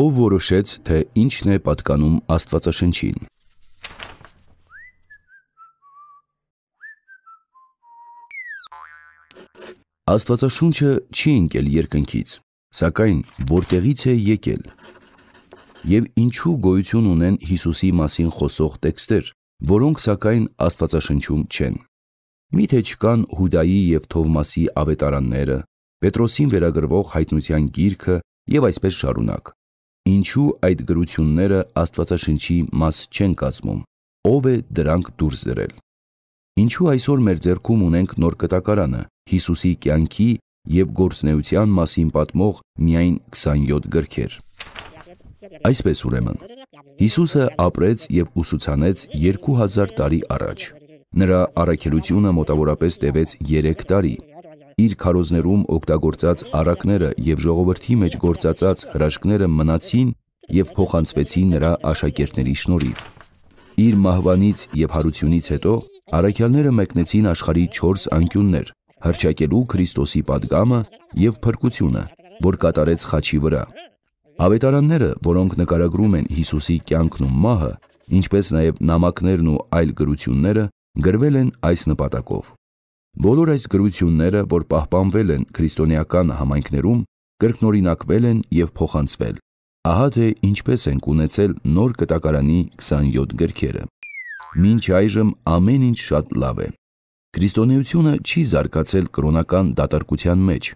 Ով որոշեց, թե ինչն է պատկանում Աստվածաշնչին։ Աստվածաշունչը չի ընկել երկնքից, սակայն որտեղից է եկել։ Եվ ինչու գոյություն ունեն Հիսուսի մասին խոսող տեքստեր, որոնք սակայն Աստվածաշնչում չեն։ Միթե չկան Հուդայի եւ Թովմասի ավետարանները, Պետրոսին վերագրվող հայտնության գիրքը եւ այսպես շարունակ։ Ինչու այդ գրությունները Աստվածաշնչի մաս չեն կազմում։ Ով է դրանք դուրս դրել։ Ինչու այսօր մեր ձեռքում ունենք նոր կտակարանը Հիսուսի կյանքի եւ գործնեության մասին պատմող միայն 27 գրքեր։ Այսպես ուրեմն Հիսուսը ապրեց եւ ուսուցանեց 2000 տարի առաջ։ Նրա առաքելությունը մոտավորապես տևեց 3 տարի։ Իր քարոզներում օգտագործած առակները եւ ժողովրդի մեջ գործածած հրաշքները մնացին եւ փոխանցվեցին նրա աշակերտների շնորհիվ։ Իր մահվանից եւ հարությունից հետո առաքյալները մեկնեցին աշխարհի 4 անկյուններ, հրճակելու Քրիստոսի падգամը եւ փրկությունը, որ կատարեց խաչի վրա։ Ավետարանները, որոնք նկարագրում են Հիսուսի կյանքն ու մահը, ինչպես նաև նամակներն ու այլ գրությունները, գրվել են այս նպատակով։ Բոլոր այս գրությունները, որ պահպանվել են քրիստոնեական համայնքներում, կրկնօրինակվել են եւ փոխանցվել։ Ահա թե ինչպես են կունեցել նոր կտակարանի 27 գրքերը։ Մինչ այժմ ամեն ինչ շատ լավ է։ Քրիստոնեությունը չի զարգացել կրոնական դատարկության մեջ։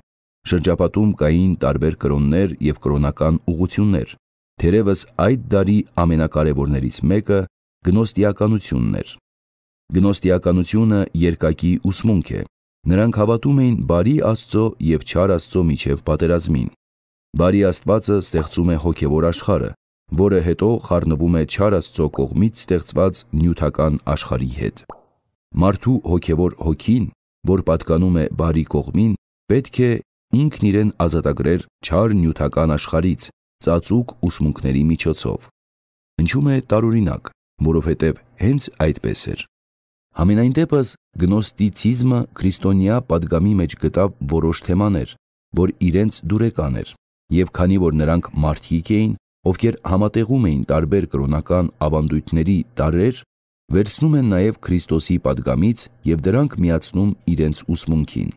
Շրջապատում կային տարբեր կրոններ եւ կրոնական ուղություններ։ Թերևս այդ դարի ամենակարևորներից մեկը գնոստիականությունն էր։ Գնոստիականությունը երկակի ուսմունք է։ Նրանք հավատում էին բարի Աստծո եւ չար Աստծո միջև պատերազմին։ Բարի Աստվածը ստեղծում է հոգևոր աշխարհը, որը հետո խառնվում է չար Աստծո կողմից ստեղծված նյութական աշխարհի հետ։ Մարդու հոգևոր հոգին, որ պատկանում է բարի կողմին, պետք է ինքն իրեն ազատագրեր չար նյութական աշխարից, ծածուկ ուսմունքների միջոցով։ Ինչում է տարօրինակ, որովհետև հենց այդպես էր։ Համենայն դեպս գնոստիցիզմը քրիստոնյա падգամի մեջ գտավ որոշ թեմաներ, որ իրենց դուրեկան էր, եւ քանի որ նրանք մարդիկ էին, ովքեր համատեղում էին տարբեր կրոնական ավանդույթների տարեր, վերցնում են նաեւ Քրիստոսի падգամից եւ դրանք միացնում իրենց ուսմունքին։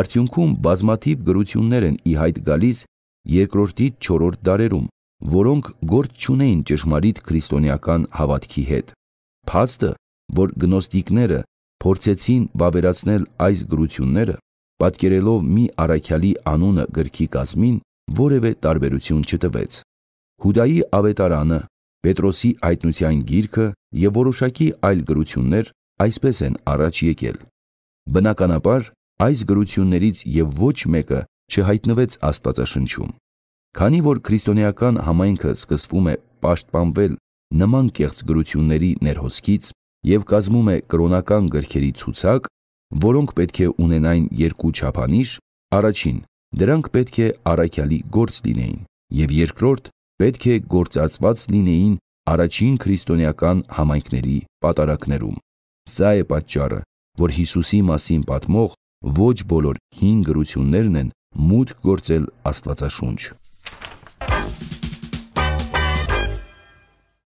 Արդյունքում բազմաթիվ գրություններ են ի հայտ գալիս երկրորդի 4-րդ դարերում, որոնք գործ չունեին ճշմարիտ քրիստոնեական հավատքի հետ։ Փաստը որ գնոստիկները փորձեցին բավերացնել այս գրությունները, պատկերելով մի առաքյալի անունը գրքի կազմին, որևէ տարբերություն չտվեց։ Հուդայի ավետարանը, Պետրոսի այդնության գիրքը եւ որոշակի այլ գրություններ այսպես են առաջ եկել։ Բնականաբար, այս գրություններից եւ ոչ մեկը չհայտնվեց Աստվածաշնչում։ Քանի որ քրիստոնեական համայնքը սկսվում է պաշտպանվել նման կեղծ գրությունների ներհոսքից, և կազմում է կրոնական գրքերի ցուցակ, որոնք պետք է ունենային երկու չափանիշ. առաջին, դրանք պետք է առաքյալի գործ լինեին, եւ երկրորդ, պետք է գործածված լինեին առաջին քրիստոնեական համայնքների պատարակներում։ Սա է պատճառը, որ Հիսուսի մասին պատմող ոչ բոլոր 5 գրություններն են մուտք գործել Աստվածաշունչ։